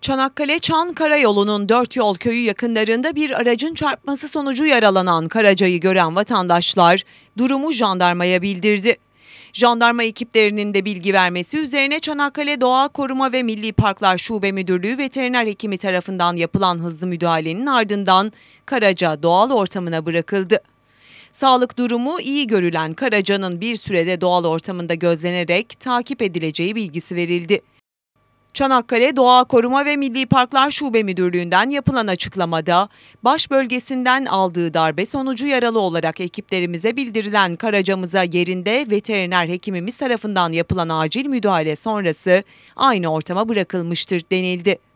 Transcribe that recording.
Çanakkale-Çan Karayolu'nun Dört Yol Köyü yakınlarında bir aracın çarpması sonucu yaralanan Karaca'yı gören vatandaşlar durumu jandarmaya bildirdi. Jandarma ekiplerinin de bilgi vermesi üzerine Çanakkale Doğa Koruma ve Milli Parklar Şube Müdürlüğü veteriner hekimi tarafından yapılan hızlı müdahalenin ardından Karaca doğal ortamına bırakıldı. Sağlık durumu iyi görülen Karaca'nın bir sürede doğal ortamında gözlenerek takip edileceği bilgisi verildi. Çanakkale Doğa Koruma ve Milli Parklar Şube Müdürlüğü'nden yapılan açıklamada, baş bölgesinden aldığı darbe sonucu yaralı olarak ekiplerimize bildirilen karacamıza yerinde veteriner hekimimiz tarafından yapılan acil müdahale sonrası aynı ortama bırakılmıştır denildi.